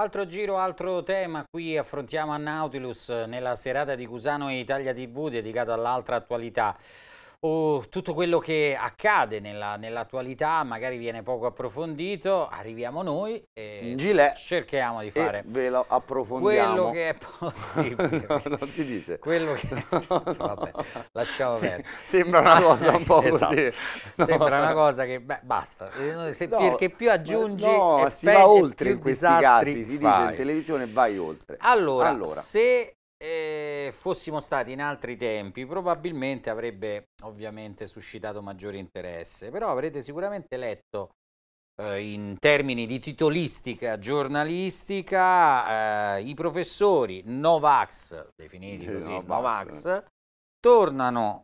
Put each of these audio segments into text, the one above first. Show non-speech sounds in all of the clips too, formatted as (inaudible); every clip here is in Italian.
Altro giro, altro tema, qui affrontiamo a Nautilus nella serata di Cusano e Italia TV dedicata all'altra attualità o tutto quello che accade nella, nell'attualità magari viene poco approfondito, arriviamo noi e Gilet cerchiamo di fare ve lo approfondiamo. quello che è possibile. (laughs) no, non si dice. Quello che... (laughs) No, (laughs) no. Vabbè, lasciamo sì, perdere. Sembra una cosa un po' esatto. così. Sembra una cosa che beh, basta, Se, perché più aggiungi no, si va oltre in questi casi, si dice in televisione vai oltre. Allora, allora. se e fossimo stati in altri tempi probabilmente avrebbe ovviamente suscitato maggiore interesse, però avrete sicuramente letto eh, in termini di titolistica giornalistica eh, i professori Novax, definiti eh, così Novax, Novax eh. tornano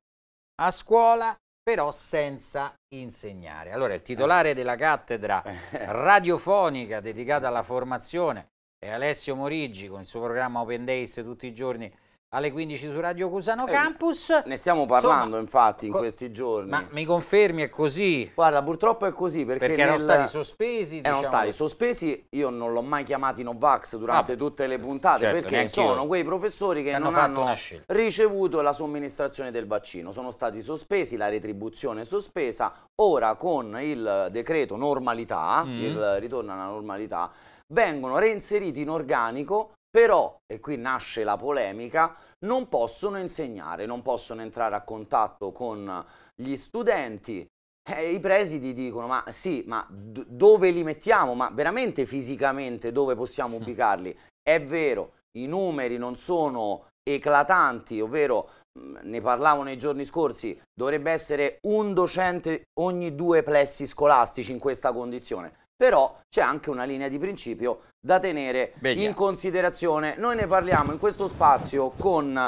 a scuola però senza insegnare. Allora il titolare della cattedra eh. radiofonica dedicata alla formazione e Alessio Morigi con il suo programma Open Days tutti i giorni alle 15 su Radio Cusano eh, Campus. Ne stiamo parlando Insomma, infatti in questi giorni. Ma mi confermi è così? Guarda, purtroppo è così perché, perché erano nel... stati sospesi. Erano diciamo stati sospesi, io non l'ho mai chiamati Novax durante ah, tutte le puntate certo, perché sono io. quei professori che, che non hanno, hanno ricevuto la somministrazione del vaccino. Sono stati sospesi, la retribuzione è sospesa. Ora con il decreto normalità, mm. il ritorno alla normalità, vengono reinseriti in organico, però, e qui nasce la polemica, non possono insegnare, non possono entrare a contatto con gli studenti. Eh, I presidi dicono, ma sì, ma dove li mettiamo? Ma veramente fisicamente dove possiamo mm. ubicarli? È vero, i numeri non sono eclatanti, ovvero mm, ne parlavo nei giorni scorsi, dovrebbe essere un docente ogni due plessi scolastici in questa condizione però c'è anche una linea di principio da tenere Beglia. in considerazione. Noi ne parliamo in questo spazio con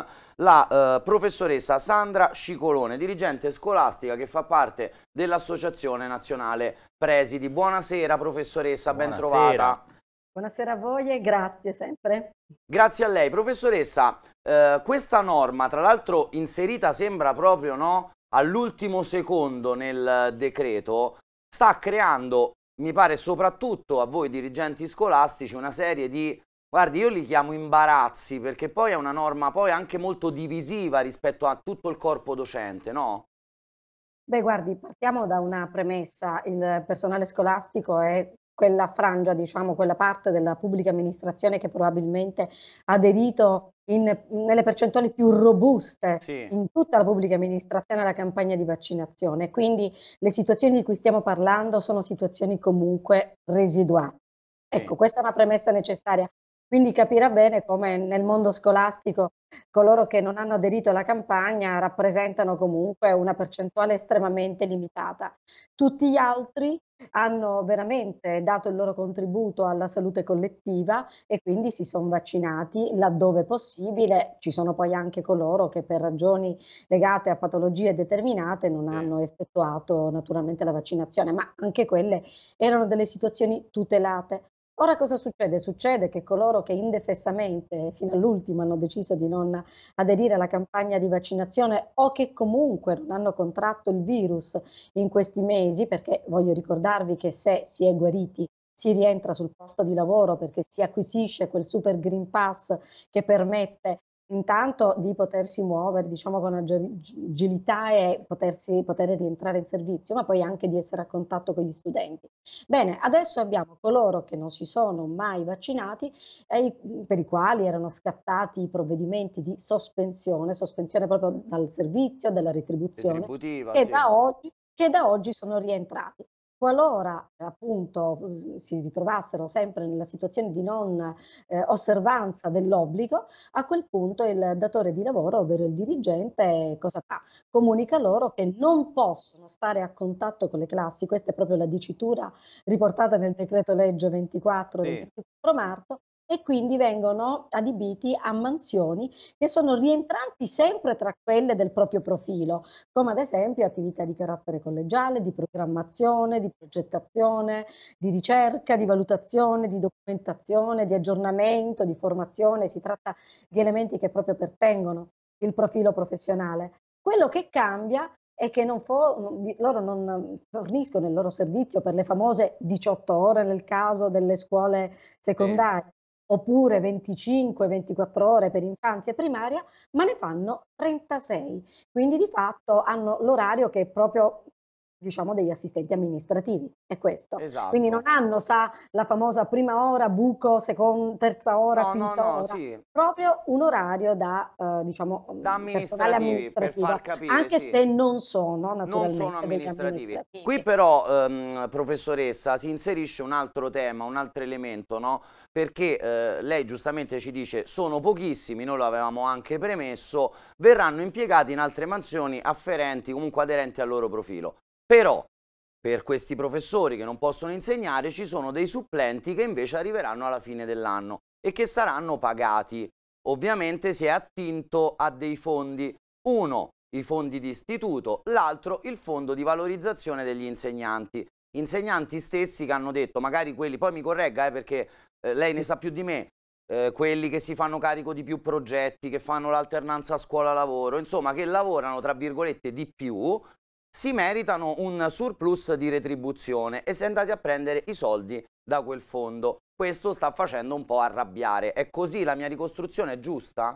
la eh, professoressa Sandra Scicolone, dirigente scolastica che fa parte dell'Associazione Nazionale Presidi. Buonasera professoressa, Buonasera. ben trovata. Buonasera a voi e grazie sempre. Grazie a lei. Professoressa, eh, questa norma, tra l'altro inserita sembra proprio no, all'ultimo secondo nel decreto, sta creando mi pare soprattutto a voi dirigenti scolastici una serie di, guardi io li chiamo imbarazzi perché poi è una norma poi anche molto divisiva rispetto a tutto il corpo docente, no? Beh, guardi, partiamo da una premessa. Il personale scolastico è quella frangia, diciamo, quella parte della pubblica amministrazione che probabilmente ha aderito in, nelle percentuali più robuste sì. in tutta la pubblica amministrazione alla campagna di vaccinazione. Quindi le situazioni di cui stiamo parlando sono situazioni comunque residuali. Ecco, questa è una premessa necessaria. Quindi capirà bene come nel mondo scolastico coloro che non hanno aderito alla campagna rappresentano comunque una percentuale estremamente limitata. Tutti gli altri hanno veramente dato il loro contributo alla salute collettiva e quindi si sono vaccinati laddove possibile. Ci sono poi anche coloro che per ragioni legate a patologie determinate non hanno effettuato naturalmente la vaccinazione, ma anche quelle erano delle situazioni tutelate. Ora cosa succede? Succede che coloro che indefessamente fino all'ultimo hanno deciso di non aderire alla campagna di vaccinazione o che comunque non hanno contratto il virus in questi mesi, perché voglio ricordarvi che se si è guariti si rientra sul posto di lavoro perché si acquisisce quel super green pass che permette intanto di potersi muovere diciamo con agilità e potersi, poter rientrare in servizio, ma poi anche di essere a contatto con gli studenti. Bene, adesso abbiamo coloro che non si sono mai vaccinati e per i quali erano scattati i provvedimenti di sospensione, sospensione proprio dal servizio, della retribuzione, che, sì. da oggi, che da oggi sono rientrati. Qualora eh, appunto mm, si ritrovassero sempre nella situazione di non eh, osservanza dell'obbligo, a quel punto il datore di lavoro, ovvero il dirigente, cosa fa? Comunica loro che non possono stare a contatto con le classi, questa è proprio la dicitura riportata nel decreto legge 24 del 24 marzo, e quindi vengono adibiti a mansioni che sono rientranti sempre tra quelle del proprio profilo, come ad esempio attività di carattere collegiale, di programmazione, di progettazione, di ricerca, di valutazione, di documentazione, di aggiornamento, di formazione, si tratta di elementi che proprio pertengono al profilo professionale. Quello che cambia è che non for- loro non forniscono il loro servizio per le famose 18 ore nel caso delle scuole secondarie, oppure 25-24 ore per infanzia e primaria, ma ne fanno 36. Quindi di fatto hanno l'orario che è proprio diciamo degli assistenti amministrativi, è questo. Esatto. Quindi non hanno, sa, la famosa prima ora, buco, seconda, terza ora, no, quinta no, no, ora, sì. proprio un orario da, eh, diciamo, da mm, amministrativi, amministrativo, per far capire, anche sì. se non sono, naturalmente, non sono amministrativi. amministrativi. Qui però, ehm, professoressa, si inserisce un altro tema, un altro elemento, no? perché eh, lei giustamente ci dice sono pochissimi, noi lo avevamo anche premesso, verranno impiegati in altre mansioni afferenti, comunque aderenti al loro profilo. Però per questi professori che non possono insegnare ci sono dei supplenti che invece arriveranno alla fine dell'anno e che saranno pagati. Ovviamente si è attinto a dei fondi, uno i fondi di istituto, l'altro il fondo di valorizzazione degli insegnanti insegnanti stessi che hanno detto, magari quelli, poi mi corregga eh, perché eh, lei ne sa più di me, eh, quelli che si fanno carico di più progetti, che fanno l'alternanza scuola-lavoro, insomma che lavorano tra virgolette di più, si meritano un surplus di retribuzione e si è andati a prendere i soldi da quel fondo. Questo sta facendo un po' arrabbiare. È così la mia ricostruzione è giusta?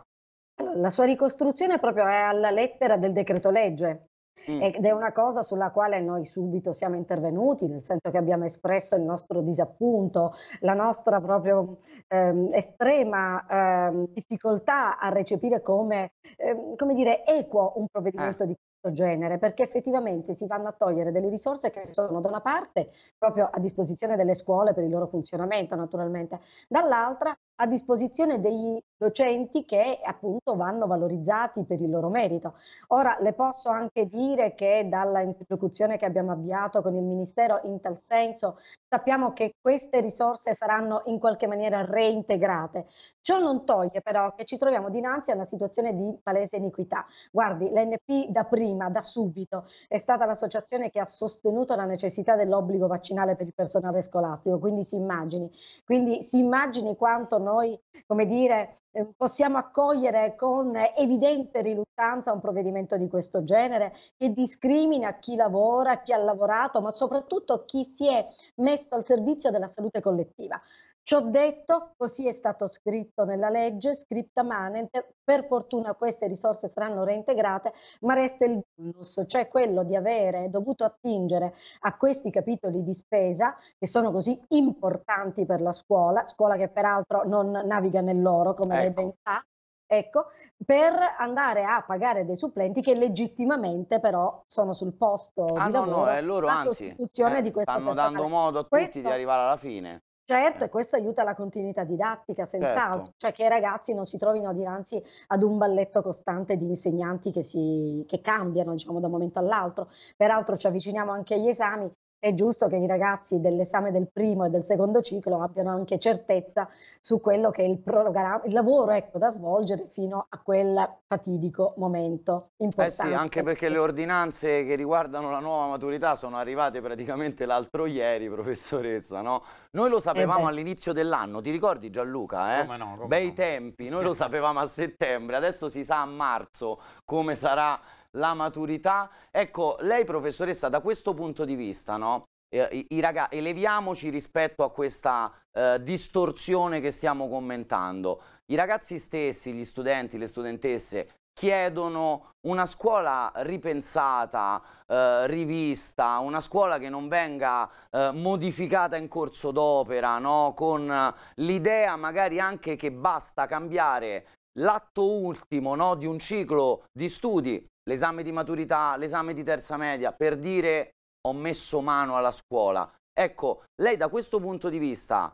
La sua ricostruzione proprio è alla lettera del decreto legge, Mm. Ed è una cosa sulla quale noi subito siamo intervenuti, nel senso che abbiamo espresso il nostro disappunto, la nostra proprio ehm, estrema ehm, difficoltà a recepire come, ehm, come dire, equo un provvedimento eh. di genere, perché effettivamente si vanno a togliere delle risorse che sono da una parte proprio a disposizione delle scuole per il loro funzionamento naturalmente, dall'altra a disposizione dei docenti che appunto vanno valorizzati per il loro merito. Ora le posso anche dire che dalla interlocuzione che abbiamo avviato con il Ministero in tal senso sappiamo che queste risorse saranno in qualche maniera reintegrate. Ciò non toglie però che ci troviamo dinanzi a una situazione di palese iniquità. Guardi, l'NP da prima, da subito, è stata l'associazione che ha sostenuto la necessità dell'obbligo vaccinale per il personale scolastico, quindi si immagini, quindi si immagini quanto non noi, come dire, ehm, possiamo accogliere con evidente riluttanza un provvedimento di questo genere che discrimina chi lavora, chi ha lavorato, ma soprattutto chi si è messo al servizio della salute collettiva. Ciò detto, così è stato scritto nella legge, scripta manente, per fortuna queste risorse saranno reintegrate, ma resta il bonus, cioè quello di avere dovuto attingere a questi capitoli di spesa che sono così importanti per la scuola, scuola che peraltro non naviga nell'oro come ecco. lei ben sa, ecco, per andare a pagare dei supplenti che legittimamente però sono sul posto ah, di lavoro, no, no, è loro, anzi, eh, di stanno persona. dando modo a questo, tutti di arrivare alla fine. Certo, e questo aiuta la continuità didattica, senz'altro, certo. cioè che i ragazzi non si trovino dinanzi ad un balletto costante di insegnanti che, si, che cambiano diciamo, da un momento all'altro. Peraltro ci avviciniamo anche agli esami è giusto che i ragazzi dell'esame del primo e del secondo ciclo abbiano anche certezza su quello che è il, programma, il lavoro ecco, da svolgere fino a quel fatidico momento importante. Eh sì, anche perché le ordinanze che riguardano la nuova maturità sono arrivate praticamente l'altro ieri, professoressa, no? Noi lo sapevamo eh all'inizio dell'anno, ti ricordi Gianluca? Eh? Come no, come Bei no. tempi, noi lo sapevamo a settembre, adesso si sa a marzo come sarà la maturità. Ecco, lei professoressa, da questo punto di vista, no? I, i raga, eleviamoci rispetto a questa eh, distorsione che stiamo commentando. I ragazzi stessi, gli studenti, le studentesse chiedono una scuola ripensata, eh, rivista, una scuola che non venga eh, modificata in corso d'opera, no? con eh, l'idea magari anche che basta cambiare l'atto ultimo no? di un ciclo di studi l'esame di maturità, l'esame di terza media, per dire ho messo mano alla scuola. Ecco, lei da questo punto di vista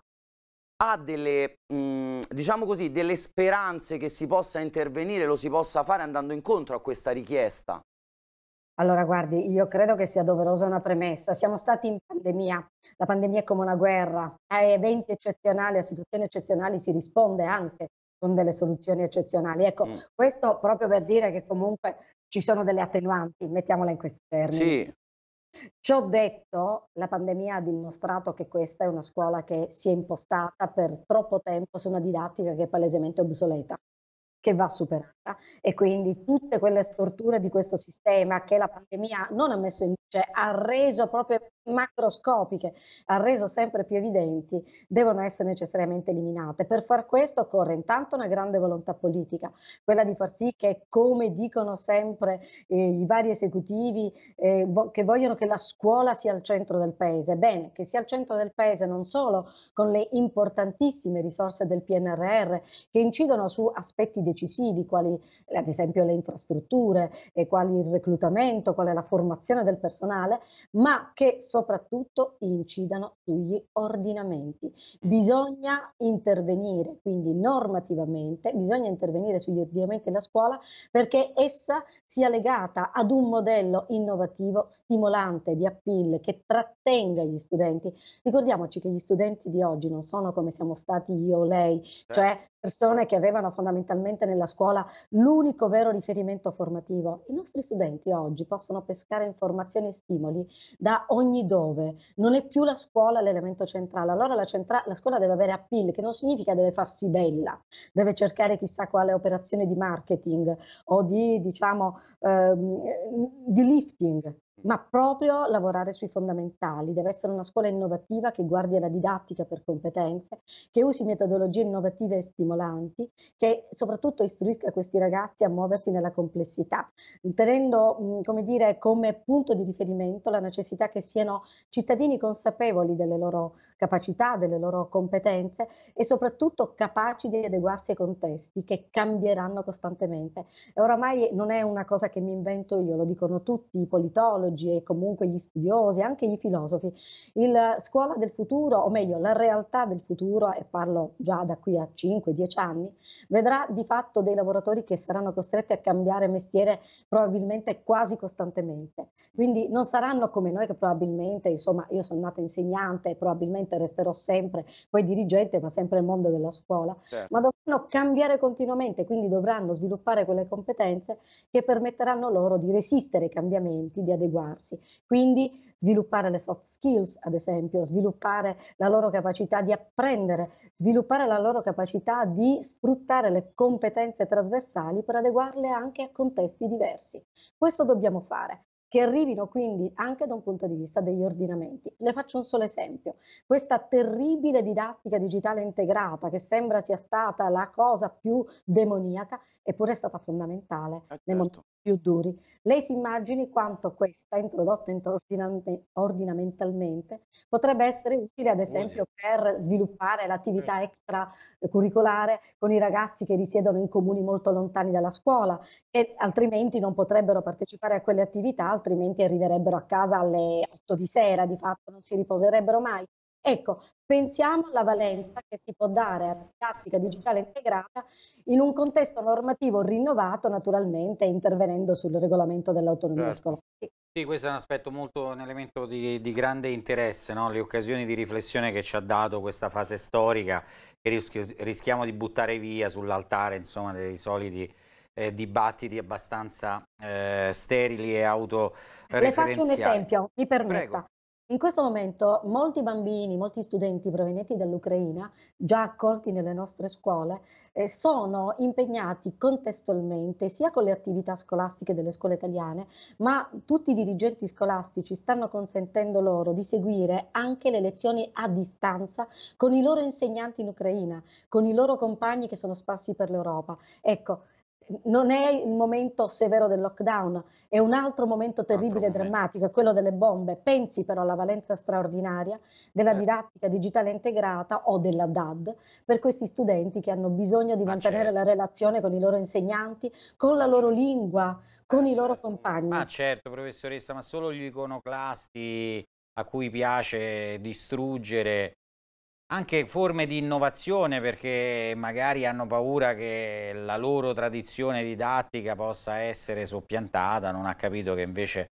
ha delle, mh, mm, diciamo così, delle speranze che si possa intervenire, lo si possa fare andando incontro a questa richiesta? Allora, guardi, io credo che sia doverosa una premessa. Siamo stati in pandemia, la pandemia è come una guerra, a eventi eccezionali, a situazioni eccezionali si risponde anche con delle soluzioni eccezionali. Ecco, mm. questo proprio per dire che comunque ci sono delle attenuanti, mettiamola in questi termini. Sì. Ciò detto, la pandemia ha dimostrato che questa è una scuola che si è impostata per troppo tempo su una didattica che è palesemente obsoleta che va superata e quindi tutte quelle storture di questo sistema che la pandemia non ha messo in luce, ha reso proprio macroscopiche, ha reso sempre più evidenti, devono essere necessariamente eliminate. Per far questo occorre intanto una grande volontà politica, quella di far sì che, come dicono sempre eh, i vari esecutivi eh, vo che vogliono che la scuola sia al centro del paese, bene, che sia al centro del paese non solo con le importantissime risorse del PNRR che incidono su aspetti decisivi, decisivi, quali ad esempio le infrastrutture, e quali il reclutamento, qual è la formazione del personale, ma che soprattutto incidano sugli ordinamenti. Bisogna intervenire, quindi normativamente, bisogna intervenire sugli ordinamenti della scuola perché essa sia legata ad un modello innovativo, stimolante, di appeal, che trattenga gli studenti. Ricordiamoci che gli studenti di oggi non sono come siamo stati io o lei, cioè certo. persone che avevano fondamentalmente nella scuola l'unico vero riferimento formativo. I nostri studenti oggi possono pescare informazioni e stimoli da ogni dove, non è più la scuola l'elemento centrale, allora la, centra la scuola deve avere appeal, che non significa deve farsi bella, deve cercare chissà quale operazione di marketing o di, diciamo, ehm, di lifting, ma proprio lavorare sui fondamentali, deve essere una scuola innovativa che guardi alla didattica per competenze, che usi metodologie innovative e stimolanti, che soprattutto istruisca questi ragazzi a muoversi nella complessità, tenendo mm, come, dire, come punto di riferimento la necessità che siano cittadini consapevoli delle loro capacità, delle loro competenze e soprattutto capaci di adeguarsi ai contesti che cambieranno costantemente. E oramai non è una cosa che mi invento io, lo dicono tutti i politologi sociologi e comunque gli studiosi, anche i filosofi, la scuola del futuro, o meglio la realtà del futuro, e parlo già da qui a 5-10 anni, vedrà di fatto dei lavoratori che saranno costretti a cambiare mestiere probabilmente quasi costantemente. Quindi non saranno come noi che probabilmente, insomma, io sono nata insegnante e probabilmente resterò sempre poi dirigente, ma sempre il mondo della scuola, certo. ma dovranno cambiare continuamente, quindi dovranno sviluppare quelle competenze che permetteranno loro di resistere ai cambiamenti, di adeguarsi adeguarsi. Quindi sviluppare le soft skills, ad esempio, sviluppare la loro capacità di apprendere, sviluppare la loro capacità di sfruttare le competenze trasversali per adeguarle anche a contesti diversi. Questo dobbiamo fare che arrivino quindi anche da un punto di vista degli ordinamenti. Le faccio un solo esempio. Questa terribile didattica digitale integrata, che sembra sia stata la cosa più demoniaca, eppure è stata fondamentale eh, nei momenti certo. più duri. Lei si immagini quanto questa, introdotta ordinamentalmente, potrebbe essere utile ad esempio per sviluppare l'attività mm. extracurricolare eh, con i ragazzi che risiedono in comuni molto lontani dalla scuola, che altrimenti non potrebbero partecipare a quelle attività, altrimenti arriverebbero a casa alle 8 di sera, di fatto non si riposerebbero mai. Ecco, pensiamo alla valenza che si può dare alla didattica digitale integrata in un contesto normativo rinnovato, naturalmente intervenendo sul regolamento dell'autonomia certo. scolastica. Sì, questo è un aspetto molto, un elemento di, di grande interesse, no? le occasioni di riflessione che ci ha dato questa fase storica che rischio, rischiamo di buttare via sull'altare dei soliti eh, dibattiti abbastanza eh, sterili e autoreferenziali. Le faccio un esempio, mi permetta. Prego. In questo momento molti bambini, molti studenti provenienti dall'Ucraina, già accolti nelle nostre scuole, eh, sono impegnati contestualmente sia con le attività scolastiche delle scuole italiane, ma tutti i dirigenti scolastici stanno consentendo loro di seguire anche le lezioni a distanza con i loro insegnanti in Ucraina, con i loro compagni che sono sparsi per l'Europa. Ecco, non è il momento severo del lockdown, è un altro momento terribile e drammatico, è quello delle bombe. Pensi però alla valenza straordinaria della certo. didattica digitale integrata o della DAD per questi studenti che hanno bisogno di Ma mantenere certo. la relazione con i loro insegnanti, con Ma la loro certo. lingua, con Ma i loro certo. compagni. Ma certo, professoressa, ma solo gli iconoclasti a cui piace distruggere anche forme di innovazione perché magari hanno paura che la loro tradizione didattica possa essere soppiantata, non ha capito che invece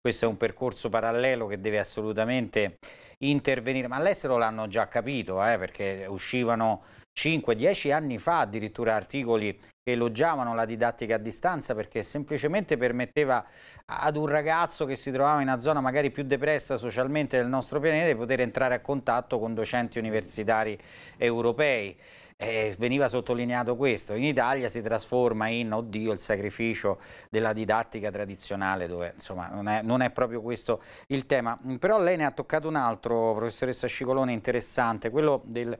questo è un percorso parallelo che deve assolutamente intervenire, ma all'estero l'hanno già capito eh, perché uscivano 5-10 anni fa addirittura articoli che elogiavano la didattica a distanza perché semplicemente permetteva ad un ragazzo che si trovava in una zona magari più depressa socialmente del nostro pianeta di poter entrare a contatto con docenti universitari europei. Eh, veniva sottolineato questo, in Italia si trasforma in, oddio, il sacrificio della didattica tradizionale, dove insomma non è, non è, proprio questo il tema. Però lei ne ha toccato un altro, professoressa Scicolone, interessante, quello del,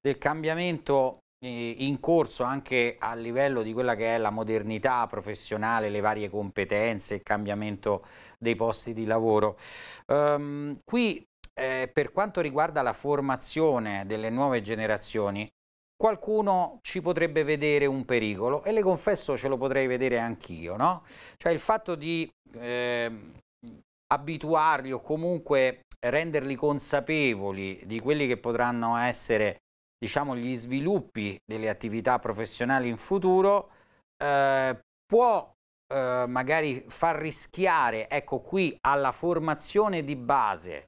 del cambiamento eh, in corso anche a livello di quella che è la modernità professionale, le varie competenze, il cambiamento dei posti di lavoro. Um, qui eh, per quanto riguarda la formazione delle nuove generazioni, qualcuno ci potrebbe vedere un pericolo e le confesso ce lo potrei vedere anch'io, no? Cioè il fatto di eh, abituarli o comunque renderli consapevoli di quelli che potranno essere diciamo, gli sviluppi delle attività professionali in futuro, eh, può eh, magari far rischiare, ecco qui, alla formazione di base,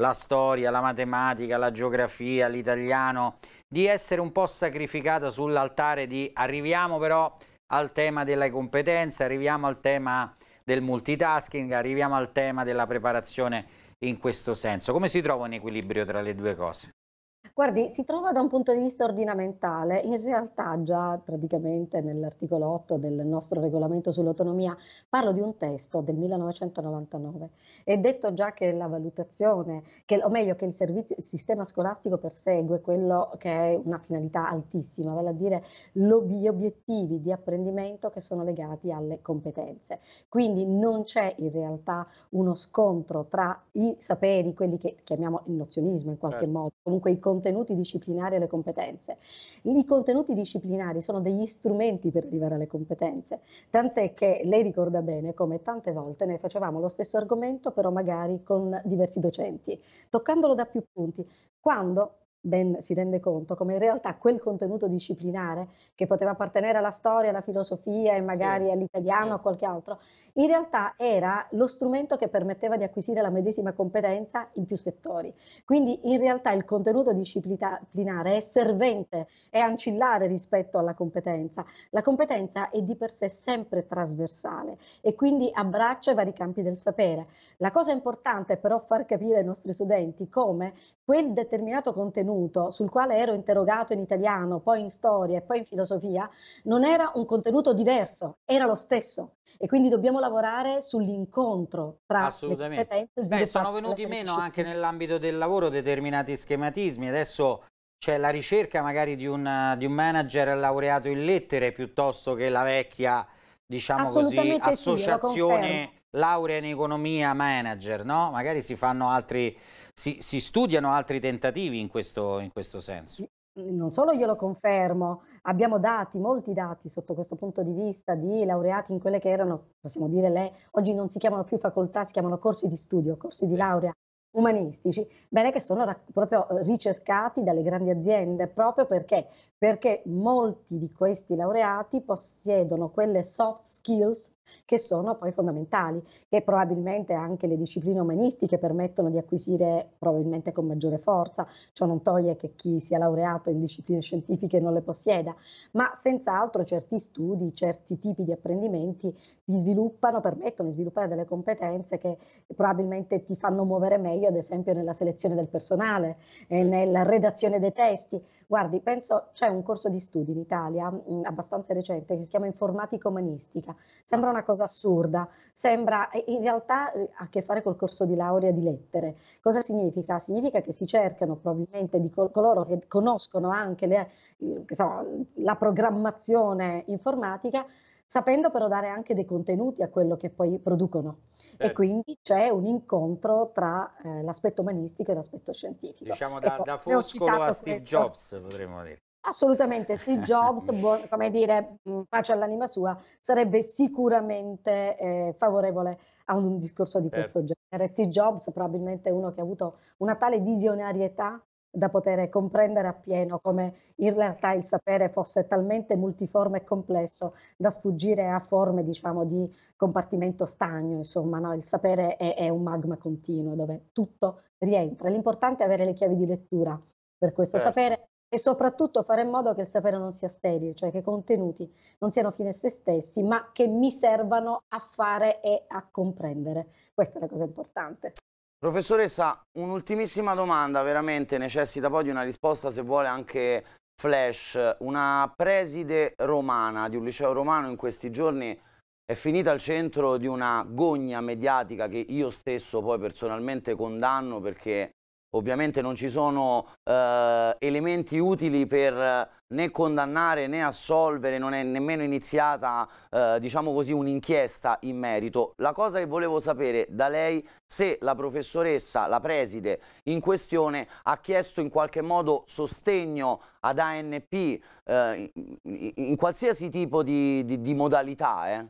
la storia, la matematica, la geografia, l'italiano, di essere un po' sacrificata sull'altare di arriviamo però al tema delle competenze, arriviamo al tema del multitasking, arriviamo al tema della preparazione in questo senso. Come si trova un equilibrio tra le due cose? Guardi, si trova da un punto di vista ordinamentale, in realtà già praticamente nell'articolo 8 del nostro regolamento sull'autonomia parlo di un testo del 1999. È detto già che la valutazione, che, o meglio che il, servizio, il sistema scolastico persegue quello che è una finalità altissima, vale a dire gli obiettivi di apprendimento che sono legati alle competenze. Quindi non c'è in realtà uno scontro tra i saperi, quelli che chiamiamo il nozionismo in qualche eh. modo, comunque i contenuti contenuti disciplinari e alle competenze. I contenuti disciplinari sono degli strumenti per arrivare alle competenze, tant'è che lei ricorda bene come tante volte noi facevamo lo stesso argomento però magari con diversi docenti, toccandolo da più punti, quando ben si rende conto come in realtà quel contenuto disciplinare che poteva appartenere alla storia, alla filosofia e magari sì. all'italiano o sì. qualche altro, in realtà era lo strumento che permetteva di acquisire la medesima competenza in più settori. Quindi in realtà il contenuto disciplinare è servente, è ancillare rispetto alla competenza. La competenza è di per sé sempre trasversale e quindi abbraccia i vari campi del sapere. La cosa importante è però far capire ai nostri studenti come quel determinato contenuto contenuto sul quale ero interrogato in italiano, poi in storia e poi in filosofia, non era un contenuto diverso, era lo stesso. E quindi dobbiamo lavorare sull'incontro tra Assolutamente. le competenze. Beh, sono venuti meno anche nell'ambito del lavoro determinati schematismi. Adesso c'è la ricerca magari di un, di un, manager laureato in lettere piuttosto che la vecchia, diciamo così, associazione... Sì, laurea in economia manager, no? Magari si fanno altri, si, si studiano altri tentativi in questo, in questo senso. Non solo io lo confermo, abbiamo dati, molti dati sotto questo punto di vista di laureati in quelle che erano, possiamo dire, le, oggi non si chiamano più facoltà, si chiamano corsi di studio, corsi di laurea umanistici, bene che sono proprio eh, ricercati dalle grandi aziende, proprio perché? Perché molti di questi laureati possiedono quelle soft skills che sono poi fondamentali, che probabilmente anche le discipline umanistiche permettono di acquisire probabilmente con maggiore forza, ciò non toglie che chi sia laureato in discipline scientifiche non le possieda, ma senz'altro certi studi, certi tipi di apprendimenti ti sviluppano, permettono di sviluppare delle competenze che probabilmente ti fanno muovere meglio, ad esempio nella selezione del personale, eh, nella redazione dei testi, Guardi, penso c'è un corso di studi in Italia mh, mm, abbastanza recente che si chiama informatica umanistica. Sembra una cosa assurda, sembra in realtà eh, ha a che fare col corso di laurea di lettere. Cosa significa? Significa che si cercano probabilmente di col- coloro che conoscono anche le, eh, so, la programmazione informatica sapendo però dare anche dei contenuti a quello che poi producono. Certo. E quindi c'è un incontro tra eh, l'aspetto umanistico e l'aspetto scientifico. Diciamo da, ecco, da Foscolo a Steve questo. Jobs, potremmo dire. Assolutamente, Steve (laughs) Jobs, come dire, pace mm, all'anima sua, sarebbe sicuramente eh, favorevole a un discorso di certo. questo genere. Steve Jobs probabilmente è uno che ha avuto una tale visionarietà da poter comprendere appieno come in realtà il sapere fosse talmente multiforme e complesso da sfuggire a forme diciamo di compartimento stagno, insomma no? il sapere è, è un magma continuo dove tutto rientra. L'importante è avere le chiavi di lettura per questo certo. sapere e soprattutto fare in modo che il sapere non sia sterile, cioè che i contenuti non siano fine a se stessi, ma che mi servano a fare e a comprendere. Questa è la cosa importante. Professoressa, un'ultimissima domanda, veramente necessita poi di una risposta se vuole anche flash. Una preside romana di un liceo romano in questi giorni è finita al centro di una gogna mediatica che io stesso poi personalmente condanno perché Ovviamente non ci sono eh, elementi utili per eh, né condannare né assolvere, non è nemmeno iniziata, eh, diciamo così, un'inchiesta in merito. La cosa che volevo sapere da lei se la professoressa, la preside in questione, ha chiesto in qualche modo sostegno ad ANP eh, in, in, in, qualsiasi tipo di, di, di modalità. Eh.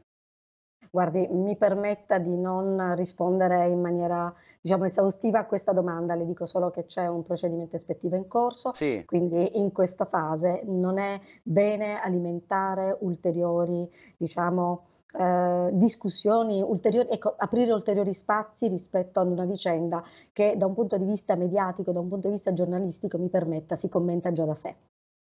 Guardi, mi permetta di non rispondere in maniera, diciamo, esaustiva a questa domanda, le dico solo che c'è un procedimento ispettivo in corso, sì. quindi in questa fase non è bene alimentare ulteriori, diciamo, eh, discussioni ulteriori, ecco, aprire ulteriori spazi rispetto ad una vicenda che da un punto di vista mediatico, da un punto di vista giornalistico, mi permetta, si commenta già da sé.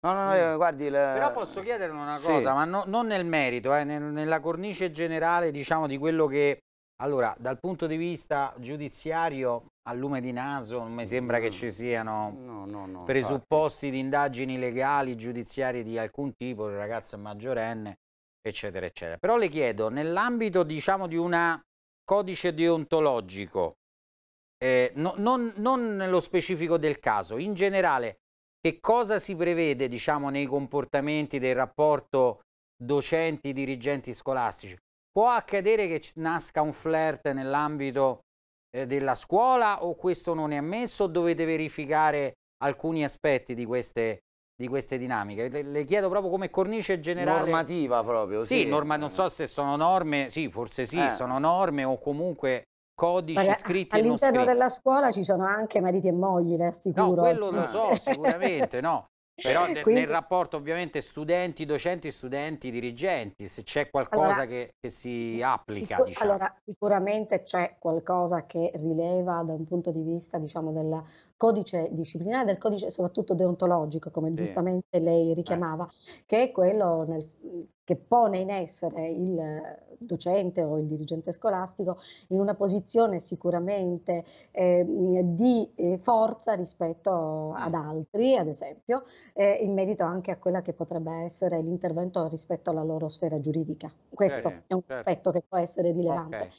No, no, no, mm. guardi... Le... Però posso chiederle una cosa, sì. ma no, non nel merito, eh, nel, nella cornice generale, diciamo, di quello che... Allora, dal punto di vista giudiziario, a lume di naso, non mi sembra no. che ci siano no, presupposti di indagini legali, giudiziarie di alcun tipo, il ragazzo è maggiorenne, eccetera, eccetera. Però le chiedo, nell'ambito, diciamo, di un codice deontologico, eh, non, non nello specifico del caso, in generale che cosa si prevede diciamo, nei comportamenti del rapporto docenti-dirigenti scolastici? Può accadere che nasca un flirt nell'ambito eh, della scuola o questo non è ammesso o dovete verificare alcuni aspetti di queste, di queste dinamiche? Le, le, chiedo proprio come cornice generale. Normativa proprio, sì. sì norma, non so se sono norme, sì, forse sì, eh. sono norme o comunque codici Vabbè, scritti All'interno della scuola ci sono anche mariti e mogli, le assicuro. No, quello lo so, (laughs) sicuramente, no. Però Quindi... nel rapporto ovviamente studenti, docenti, studenti, dirigenti, se c'è qualcosa allora, che, che, si applica. Sicur diciamo. Allora, sicuramente c'è qualcosa che rileva da un punto di vista diciamo, della codice disciplinare, del codice soprattutto deontologico, come sì. giustamente lei richiamava, eh. che è quello nel, che pone in essere il docente o il dirigente scolastico in una posizione sicuramente eh, di eh, forza rispetto ad mm. altri, ad esempio, eh, in merito anche a quella che potrebbe essere l'intervento rispetto alla loro sfera giuridica. Questo eh, è un certo. aspetto che può essere rilevante. Okay.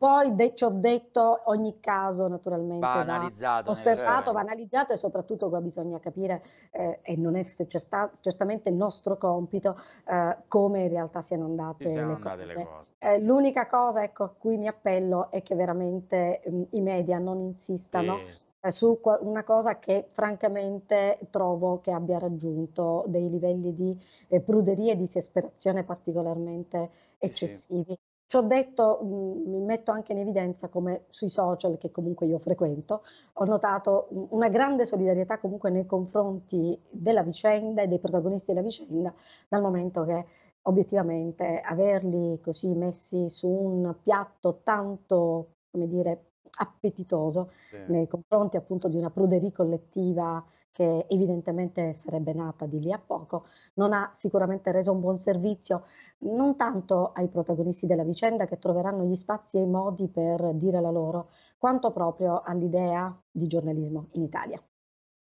Poi de- ci ho detto ogni caso naturalmente va analizzato, osservato, eh, certo. va analizzato e soprattutto qua bisogna capire eh, e non è certa- certamente nostro compito eh, come in realtà siano andate, siano le, andate cose. le, cose. Eh, l'unica cosa ecco, a cui mi appello è che veramente mh, mm, i media non insistano. Sì eh, su una cosa che francamente trovo che abbia raggiunto dei livelli di eh, pruderia e di esasperazione particolarmente eccessivi. Sì. Ciò detto, mm, mi metto anche in evidenza come sui social, che comunque io frequento, ho notato mm, una grande solidarietà comunque nei confronti della vicenda e dei protagonisti della vicenda, dal momento che obiettivamente averli così messi su un piatto tanto, come dire, appetitoso sì. nei confronti appunto di una pruderia collettiva che evidentemente sarebbe nata di lì a poco, non ha sicuramente reso un buon servizio non tanto ai protagonisti della vicenda che troveranno gli spazi e i modi per dire la loro, quanto proprio all'idea di giornalismo in Italia.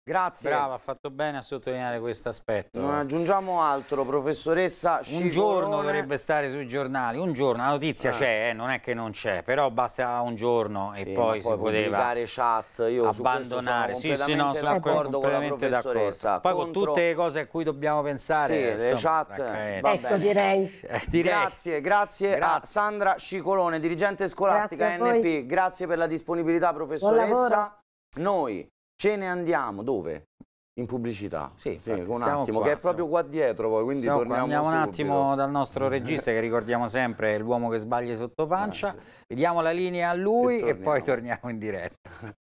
Grazie. Brava, ha fatto bene a sottolineare questo aspetto. Non aggiungiamo altro, professoressa Scicolone. Un giorno dovrebbe stare sui giornali, un giorno, la notizia eh. c'è, eh, non è che non c'è, però basta un giorno sì, e poi, poi si poteva chat, io abbandonare. Sì, sì, no, sono d'accordo con la professoressa. Poi Contro... con tutte le cose a cui dobbiamo pensare. Sì, insomma, le chat, ecco direi. Eh, direi. Grazie, grazie, grazie, a Sandra Scicolone, dirigente scolastica NP, grazie per la disponibilità professoressa. Noi Ce ne andiamo dove? In pubblicità, sì, sì infatti, un attimo, qua, che è proprio qua dietro poi, quindi torniamo qua, Andiamo subito. un attimo dal nostro regista che ricordiamo sempre è l'uomo che sbaglia sotto pancia, esatto. vediamo la linea a lui e, e poi torniamo in diretta.